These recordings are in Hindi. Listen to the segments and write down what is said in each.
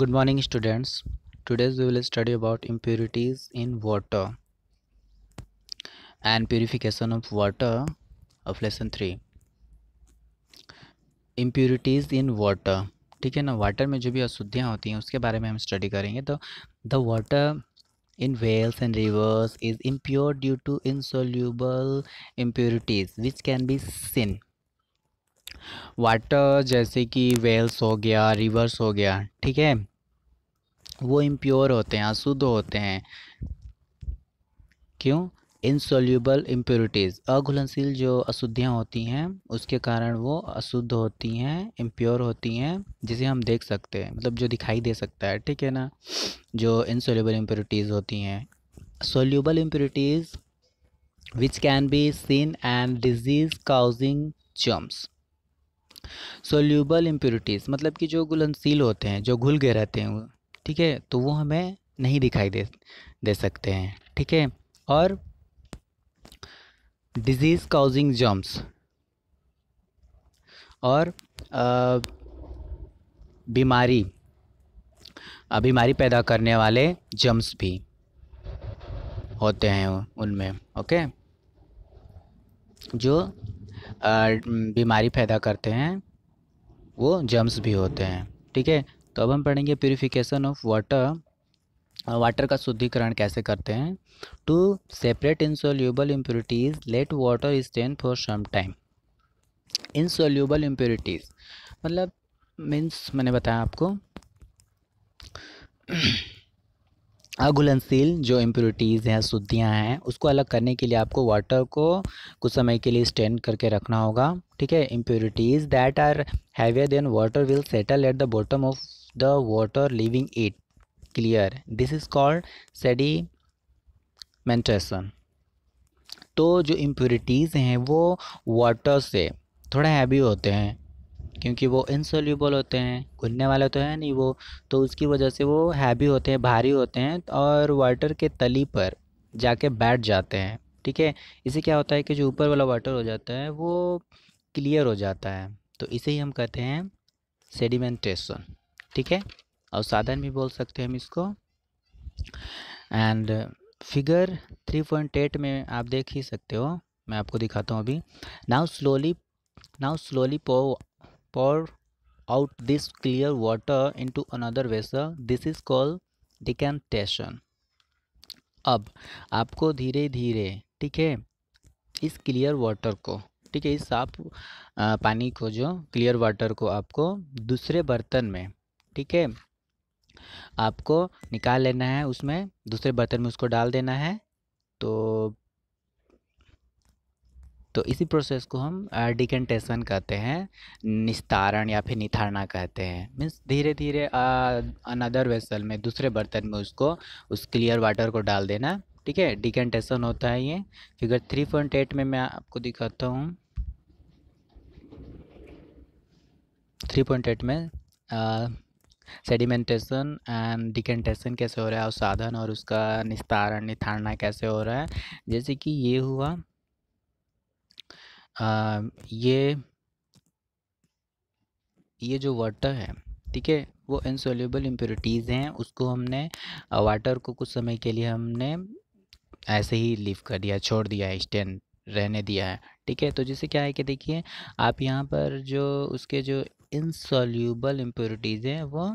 good morning students today we will study about impurities in water and purification of water of lesson 3 impurities in water ठीक है ना वाटर में जो भी अशुद्धियाँ होती हैं उसके बारे में हम स्टडी करेंगे तो the water in wells and rivers is impure due to insoluble impurities which can be seen water जैसे कि वेल्स हो गया रिवर्स हो गया ठीक है वो इम्प्योर होते हैं अशुद्ध होते हैं क्यों इनसोल्यूबल इम्प्योरिटीज़ अघुलनशील जो अशुद्धियाँ होती हैं उसके कारण वो अशुद्ध होती हैं इम्प्योर होती हैं जिसे हम देख सकते हैं मतलब जो दिखाई दे सकता है ठीक है ना जो इनसोल्यूबल इम्प्योरिटीज़ होती हैं soluble impurities which can be seen and disease causing germs soluble impurities मतलब कि जो घुलनशील होते हैं जो घुल गए रहते हैं ठीक है तो वो हमें नहीं दिखाई दे दे सकते हैं ठीक है और डिजीज़ काउजिंग जम्स और बीमारी बीमारी पैदा करने वाले जम्स भी होते हैं उनमें ओके जो बीमारी पैदा करते हैं वो जम्स भी होते हैं ठीक है तो अब हम पढ़ेंगे प्योरीफिकेशन ऑफ वाटर वाटर का शुद्धिकरण कैसे करते हैं to separate insoluble impurities let water stand for some time insoluble impurities मतलब मीन्स मैंने बताया आपको अघुलनशील जो इम्प्योरिटीज़ हैं शुद्धियाँ हैं उसको अलग करने के लिए आपको वाटर को कुछ समय के लिए स्टैंड करके रखना होगा ठीक है impurities that are heavier than water will settle at the bottom of the water leaving it clear this is called sedimentation तो जो इम्प्योरिटीज़ हैं वो वाटर से थोड़ा हैवी होते हैं क्योंकि वो इनसोल्यूबल होते हैं घुलने वाले तो है नहीं वो तो उसकी वजह से वो हैवी होते हैं भारी होते हैं और वाटर के तली पर जाके बैठ जाते हैं ठीक है इसे क्या होता है कि जो ऊपर वाला वाटर हो जाता है वो क्लियर हो जाता है तो इसे ही हम कहते हैं सेडिमेंटेशन ठीक है और साधन भी बोल सकते हैं हम इसको and figure three point eight में आप देख ही सकते हो मैं आपको दिखाता हूँ अभी now slowly now slowly pour pour out this clear water into another vessel this is called decantation अब आपको धीरे धीरे ठीक है इस क्लियर वाटर को ठीक है इस साफ पानी को जो क्लियर वाटर को आपको दूसरे बर्तन में ठीक है आपको निकाल लेना है उसमें दूसरे बर्तन में उसको डाल देना है तो तो इसी प्रोसेस को हम डिकेंटेशन कहते हैं निस्तारण या फिर निथारना कहते हैं मीन्स धीरे धीरे अनदर वेसल में दूसरे बर्तन में उसको उस क्लियर वाटर को डाल देना ठीक है डिकेंटेशन होता है ये फिगर थ्री पॉइंट एट में मैं आपको दिखाता हूँ थ्री पॉइंट एट में सेडिमेंटेशन एंड डिकेंटेशन कैसे हो रहा है और साधन और उसका निस्तारण निथारना कैसे हो रहा है जैसे कि ये हुआ ये ये जो वाटर है ठीक है वो इनसोल्यूबल इम्प्योरिटीज़ हैं उसको हमने वाटर को कुछ समय के लिए हमने ऐसे ही लीव कर दिया छोड़ दिया है स्टैंड रहने दिया है ठीक है तो जैसे क्या है कि देखिए आप यहाँ पर जो उसके जो इनसोल्यूबल इम्प्योरिटीज़ हैं वो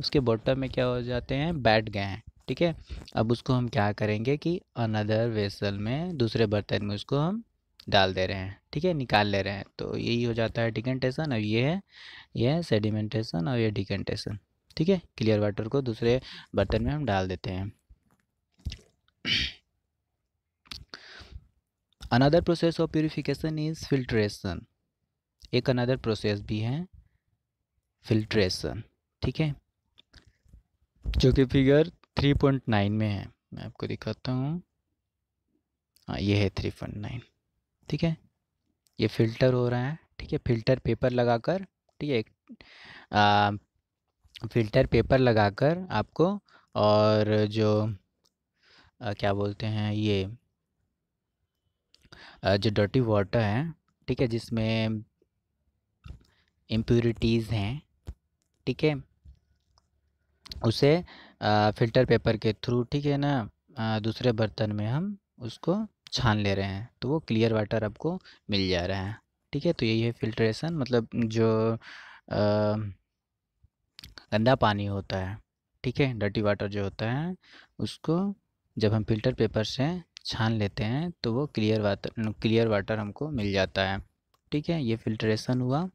उसके बॉटम में क्या हो जाते हैं बैठ गए हैं ठीक है अब उसको हम क्या करेंगे कि अनदर वेसल में दूसरे बर्तन में उसको हम डाल दे रहे हैं ठीक है निकाल ले रहे हैं तो यही हो जाता है डिकेंटेशन और ये है ये है सेडिमेंटेशन और ये डिकेंटेशन ठीक है क्लियर वाटर को दूसरे बर्तन में हम डाल देते हैं another process of purification is filtration एक अनदर प्रोसेस भी है फिल्ट्रेशन ठीक है जो कि फिगर थ्री पॉइंट नाइन में है मैं आपको दिखाता हूँ हाँ ये है थ्री पॉइंट नाइन ठीक है ये फिल्टर हो रहा है ठीक है फिल्टर पेपर लगाकर ठीक है एक फिल्टर पेपर लगाकर आपको और जो आ, क्या बोलते हैं ये आ, जो डर्टी वाटर है ठीक है जिसमें इम्प्यूरिटीज़ हैं ठीक है उसे आ, फिल्टर पेपर के थ्रू ठीक है ना आ, दूसरे बर्तन में हम उसको छान ले रहे हैं तो वो क्लियर वाटर आपको मिल जा रहा है ठीक है तो यही है फिल्ट्रेशन मतलब जो आ, गंदा पानी होता है ठीक है डर्टी वाटर जो होता है उसको जब हम फिल्टर पेपर से छान लेते हैं तो वो क्लियर वाटर क्लियर वाटर हमको मिल जाता है ठीक है ये फिल्ट्रेशन हुआ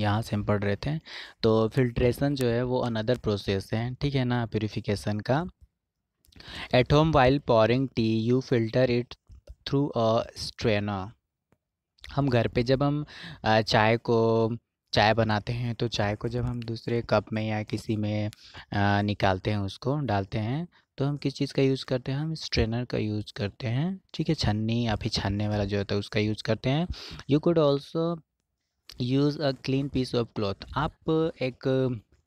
यहाँ से हम पढ़ रहे थे तो फिल्ट्रेशन जो है वो अनदर प्रोसेस है ठीक है ना प्योरीफिकेशन का at home while pouring tea you filter it through a strainer हम घर पे जब हम चाय को चाय बनाते हैं तो चाय को जब हम दूसरे कप में या किसी में निकालते हैं उसको डालते हैं तो हम किस चीज़ का यूज़ करते हैं हम स्ट्रेनर का यूज़ करते हैं ठीक है छन्नी या फिर छानने वाला जो होता है उसका यूज़ करते हैं you could also use a clean piece of cloth आप एक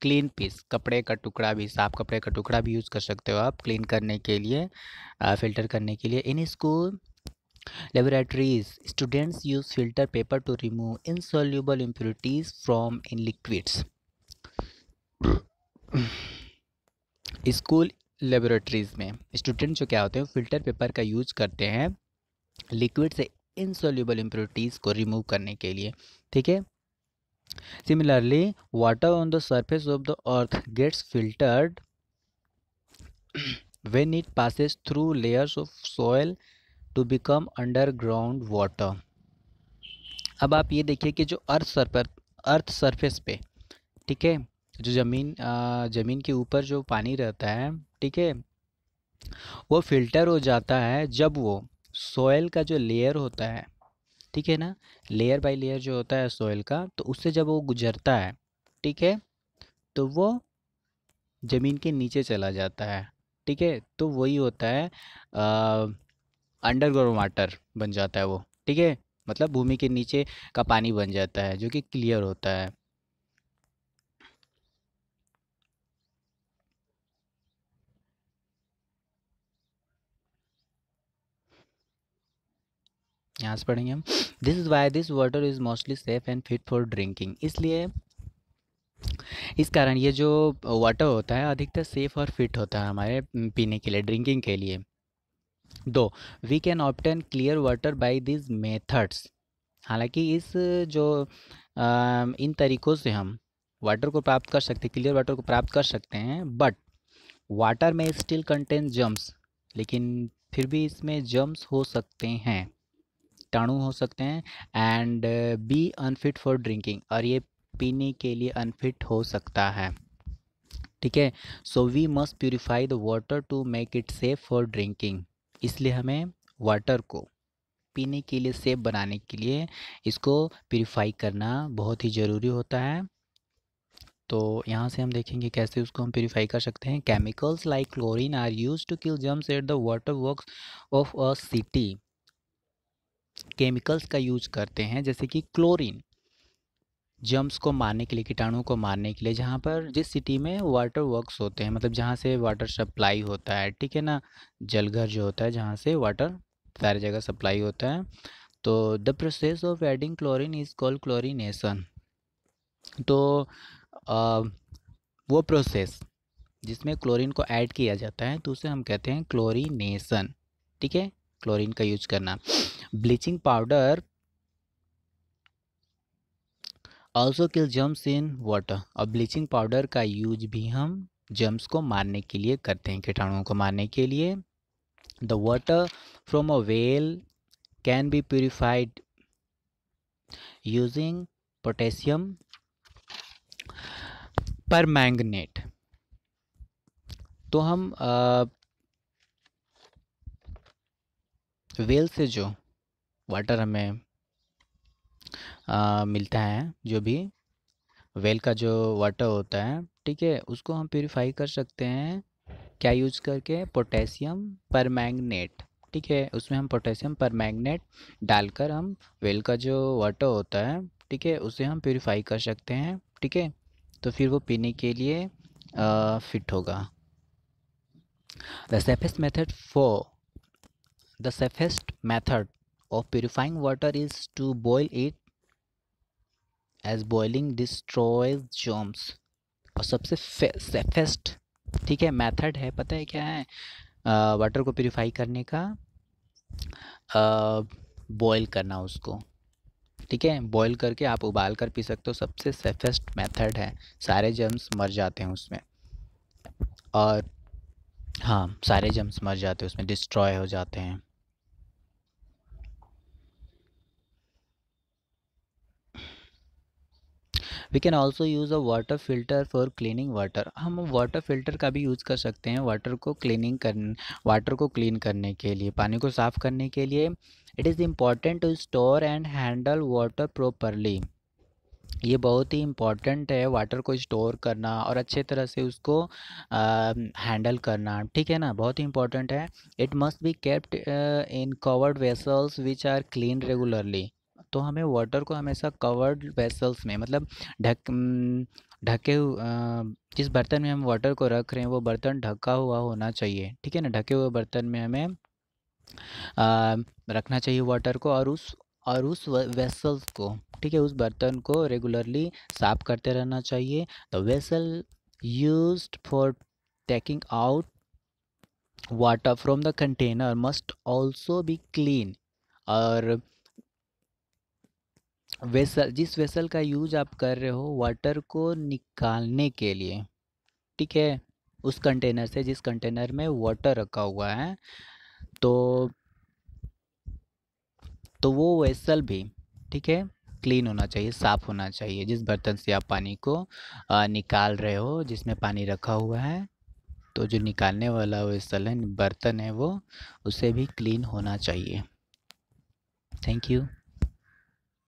क्लीन पीस कपड़े का टुकड़ा भी साफ कपड़े का टुकड़ा भी यूज़ कर सकते हो आप क्लीन करने के लिए फ़िल्टर करने के लिए in school students use filter paper to remove insoluble impurities from in liquids school laboratories में स्टूडेंट जो क्या होते हैं फिल्टर पेपर का यूज करते हैं लिक्विड से इनसोल्यूबल इम्प्योरिटीज़ को रिमूव करने के लिए ठीक है similarly water on the surface of the earth gets filtered when it passes through layers of soil to become underground water अब आप ये देखिए कि जो अर्थ सर पर अर्थ सरफेस पे ठीक है जो ज़मीन ज़मीन के ऊपर जो पानी रहता है ठीक है वो फिल्टर हो जाता है जब वो सोयल का जो लेयर होता है ठीक है ना लेयर बाय लेयर जो होता है सोयल का तो उससे जब वो गुजरता है ठीक है तो वो ज़मीन के नीचे चला जाता है ठीक है तो वही होता है अंडरग्राउंड वाटर बन जाता है वो ठीक है मतलब भूमि के नीचे का पानी बन जाता है जो कि क्लियर होता है यहाँ से पढ़ेंगे हम this is why this water is mostly safe and fit for drinking इसलिए इस कारण ये जो वाटर होता है अधिकतर सेफ और फिट होता है हमारे पीने के लिए ड्रिंकिंग के लिए दो we can obtain clear water by these methods हालांकि इस जो आ, इन तरीक़ों से हम वाटर को प्राप्त कर सकते क्लियर वाटर को प्राप्त कर सकते हैं but water may still contain germs लेकिन फिर भी इसमें जम्स हो सकते हैं कीटाणु हो सकते हैं and be unfit for drinking और ये पीने के लिए अनफिट हो सकता है ठीक है so we must purify the water to make it safe for drinking इसलिए हमें वाटर को पीने के लिए सेफ बनाने के लिए इसको प्योरीफाई करना बहुत ही ज़रूरी होता है तो यहाँ से हम देखेंगे कैसे उसको हम प्योरीफाई कर सकते हैं chemicals like chlorine are used to kill germs at the water works of a city chemicals का यूज करते हैं जैसे कि क्लोरीन जम्स को मारने के लिए कीटाणु को मारने के लिए जहाँ पर जिस सिटी में वाटर वर्क्स होते हैं मतलब जहाँ से वाटर सप्लाई होता है ठीक है ना जलघर जो होता है जहाँ से वाटर सारी जगह सप्लाई होता है तो the process of adding chlorine is called chlorination तो आ, वो प्रोसेस जिसमें क्लोरीन को ऐड किया जाता है तो उसे हम कहते हैं क्लोरीनेशन ठीक है क्लोरीन का यूज करना bleaching powder also kill germs in water और ब्लीचिंग पाउडर का यूज भी हम जम्स को मारने के लिए करते हैं कीटाणुओं को मारने के लिए the water from a well can be purified using potassium permanganate तो हम वेल से जो वाटर हमें आ, मिलता है जो भी वेल का जो वाटर होता है ठीक है उसको हम प्योरीफाई कर सकते हैं क्या यूज़ करके पोटेशियम पर ठीक है उसमें हम पोटेशियम पर डालकर हम वेल का जो वाटर होता है ठीक है उसे हम प्योरीफाई कर सकते हैं ठीक है तो फिर वो पीने के लिए आ, फिट होगा the safest method for the safest method of purifying water is to boil it as boiling destroys germs और सबसे सेफेस्ट ठीक है मैथड है पता है क्या है वाटर को प्योरीफाई करने का बॉयल करना उसको ठीक है बॉयल करके आप उबाल कर पी सकते हो सबसे सेफेस्ट मेथड है सारे जम्स मर जाते हैं उसमें और हाँ सारे जम्स मर जाते हैं उसमें डिस्ट्रॉय हो जाते हैं we can also use a water filter for cleaning water हम वाटर फिल्टर का भी यूज़ कर सकते हैं वाटर को क्लीनिंग कर वाटर को क्लीन करने के लिए पानी को साफ़ करने के लिए it is important to store and handle water properly ये बहुत ही इम्पॉर्टेंट है वाटर को स्टोर करना और अच्छे तरह से उसको हैंडल करना ठीक है ना बहुत ही इम्पॉर्टेंट है it must be kept in covered vessels which are clean regularly तो हमें वाटर को हमेशा कवर्ड वेसल्स में मतलब ढक ढके जिस बर्तन में हम वाटर को रख रहे हैं वो बर्तन ढका हुआ होना चाहिए ठीक है ना ढके हुए बर्तन में हमें आ, रखना चाहिए वाटर को और उस और उस वेसल्स को ठीक है उस बर्तन को रेगुलरली साफ करते रहना चाहिए the vessel use for taking out water from the container must also be clean और वेसल जिस वेसल का यूज आप कर रहे हो वाटर को निकालने के लिए ठीक है उस कंटेनर से जिस कंटेनर में वाटर रखा हुआ है तो तो वो वेसल भी ठीक है क्लीन होना चाहिए साफ़ होना चाहिए जिस बर्तन से आप पानी को निकाल रहे हो जिसमें पानी रखा हुआ है तो जो निकालने वाला वेसल है बर्तन है वो उसे भी क्लीन होना चाहिए थैंक यू